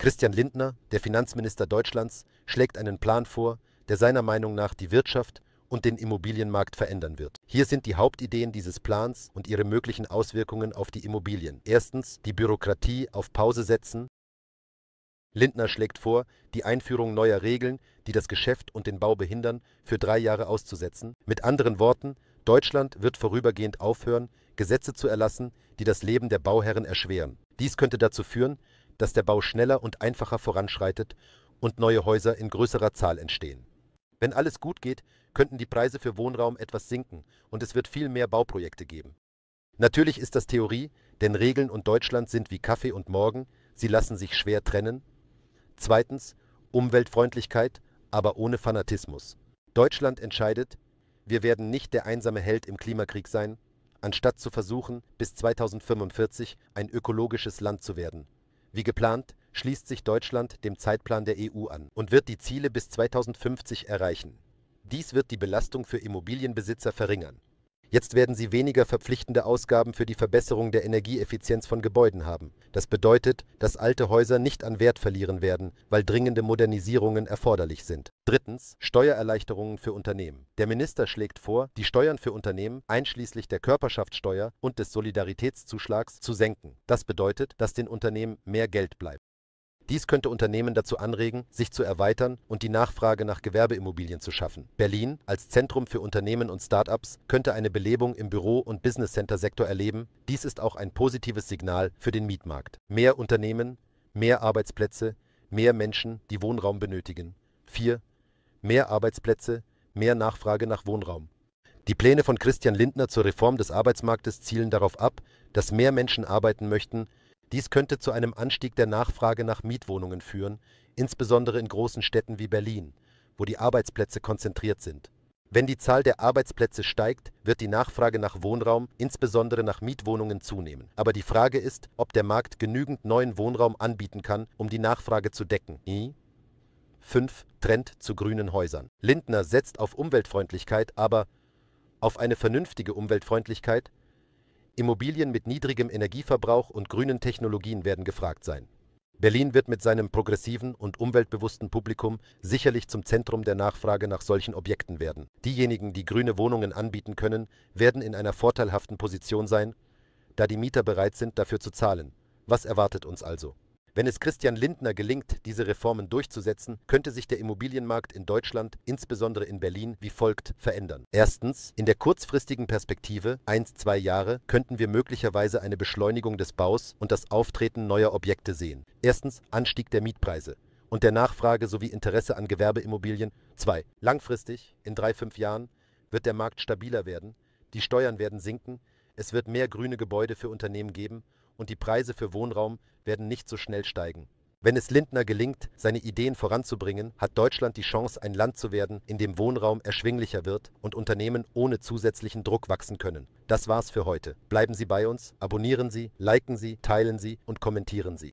Christian Lindner, der Finanzminister Deutschlands, schlägt einen Plan vor, der seiner Meinung nach die Wirtschaft und den Immobilienmarkt verändern wird. Hier sind die Hauptideen dieses Plans und ihre möglichen Auswirkungen auf die Immobilien. Erstens die Bürokratie auf Pause setzen. Lindner schlägt vor, die Einführung neuer Regeln, die das Geschäft und den Bau behindern, für drei Jahre auszusetzen. Mit anderen Worten, Deutschland wird vorübergehend aufhören, Gesetze zu erlassen, die das Leben der Bauherren erschweren. Dies könnte dazu führen, dass der Bau schneller und einfacher voranschreitet und neue Häuser in größerer Zahl entstehen. Wenn alles gut geht, könnten die Preise für Wohnraum etwas sinken und es wird viel mehr Bauprojekte geben. Natürlich ist das Theorie, denn Regeln und Deutschland sind wie Kaffee und Morgen, sie lassen sich schwer trennen. Zweitens, Umweltfreundlichkeit, aber ohne Fanatismus. Deutschland entscheidet, wir werden nicht der einsame Held im Klimakrieg sein, anstatt zu versuchen, bis 2045 ein ökologisches Land zu werden. Wie geplant schließt sich Deutschland dem Zeitplan der EU an und wird die Ziele bis 2050 erreichen. Dies wird die Belastung für Immobilienbesitzer verringern Jetzt werden sie weniger verpflichtende Ausgaben für die Verbesserung der Energieeffizienz von Gebäuden haben. Das bedeutet, dass alte Häuser nicht an Wert verlieren werden, weil dringende Modernisierungen erforderlich sind. Drittens Steuererleichterungen für Unternehmen. Der Minister schlägt vor, die Steuern für Unternehmen einschließlich der Körperschaftssteuer und des Solidaritätszuschlags zu senken. Das bedeutet, dass den Unternehmen mehr Geld bleibt. Dies könnte Unternehmen dazu anregen, sich zu erweitern und die Nachfrage nach Gewerbeimmobilien zu schaffen. Berlin als Zentrum für Unternehmen und Start-ups könnte eine Belebung im Büro- und Business-Center-Sektor erleben. Dies ist auch ein positives Signal für den Mietmarkt. Mehr Unternehmen, mehr Arbeitsplätze, mehr Menschen, die Wohnraum benötigen. 4. Mehr Arbeitsplätze, mehr Nachfrage nach Wohnraum. Die Pläne von Christian Lindner zur Reform des Arbeitsmarktes zielen darauf ab, dass mehr Menschen arbeiten möchten, dies könnte zu einem Anstieg der Nachfrage nach Mietwohnungen führen, insbesondere in großen Städten wie Berlin, wo die Arbeitsplätze konzentriert sind. Wenn die Zahl der Arbeitsplätze steigt, wird die Nachfrage nach Wohnraum, insbesondere nach Mietwohnungen, zunehmen. Aber die Frage ist, ob der Markt genügend neuen Wohnraum anbieten kann, um die Nachfrage zu decken. 5. Trend zu grünen Häusern. Lindner setzt auf Umweltfreundlichkeit, aber auf eine vernünftige Umweltfreundlichkeit, Immobilien mit niedrigem Energieverbrauch und grünen Technologien werden gefragt sein. Berlin wird mit seinem progressiven und umweltbewussten Publikum sicherlich zum Zentrum der Nachfrage nach solchen Objekten werden. Diejenigen, die grüne Wohnungen anbieten können, werden in einer vorteilhaften Position sein, da die Mieter bereit sind, dafür zu zahlen. Was erwartet uns also? Wenn es Christian Lindner gelingt, diese Reformen durchzusetzen, könnte sich der Immobilienmarkt in Deutschland, insbesondere in Berlin, wie folgt verändern. Erstens, in der kurzfristigen Perspektive, 1-2 Jahre, könnten wir möglicherweise eine Beschleunigung des Baus und das Auftreten neuer Objekte sehen. Erstens, Anstieg der Mietpreise und der Nachfrage sowie Interesse an Gewerbeimmobilien. 2. langfristig, in 3-5 Jahren, wird der Markt stabiler werden, die Steuern werden sinken, es wird mehr grüne Gebäude für Unternehmen geben und die Preise für Wohnraum werden nicht so schnell steigen. Wenn es Lindner gelingt, seine Ideen voranzubringen, hat Deutschland die Chance, ein Land zu werden, in dem Wohnraum erschwinglicher wird und Unternehmen ohne zusätzlichen Druck wachsen können. Das war's für heute. Bleiben Sie bei uns, abonnieren Sie, liken Sie, teilen Sie und kommentieren Sie.